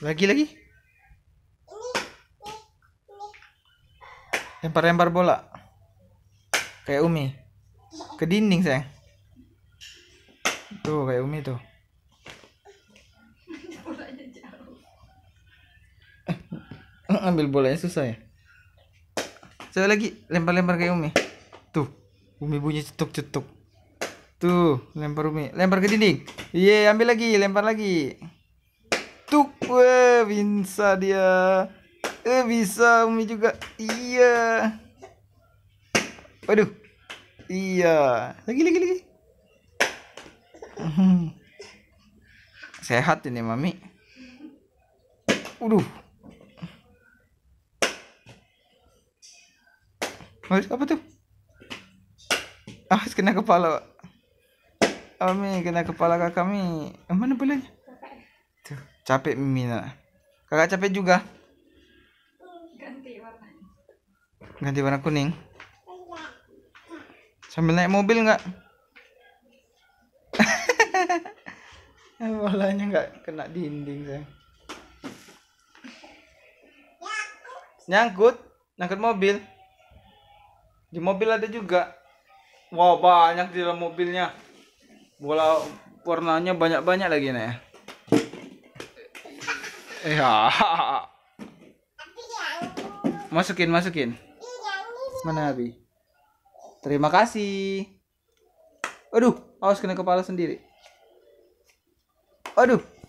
Lagi lagi. Lempar-lempar bola. Kayak Umi. Ke dinding, sayang. Tuh, kayak Umi tuh. Ambil bolanya susah ya. saya lagi lempar-lempar kayak Umi. Tuh, Umi bunyi cetuk-cetuk. Tuh, lempar Umi. Lempar ke dinding. Iya, ambil lagi, lempar lagi. Tuk, weh, bisa dia. Eh, bisa Umi juga. Iya. Waduh. Iya. Lagi, lagi, lagi. Hmm. Sehat ini, Mami. Waduh. Apa tuh? Ah, kena kepala. Ami kena kepala kakak kami. Mana bolanya? Capek Mimina. Kakak capek juga? Ganti warna. Ganti warna kuning. Sambil naik mobil nggak? Bolanya nggak kena dinding saya. Nyangkut, nyangkut mobil. Di mobil ada juga. Wah wow, banyak di dalam mobilnya. Bola warnanya banyak-banyak lagi nih iya Masukin, masukin. Mana Abi? Terima kasih. Aduh, awas kena kepala sendiri. Aduh.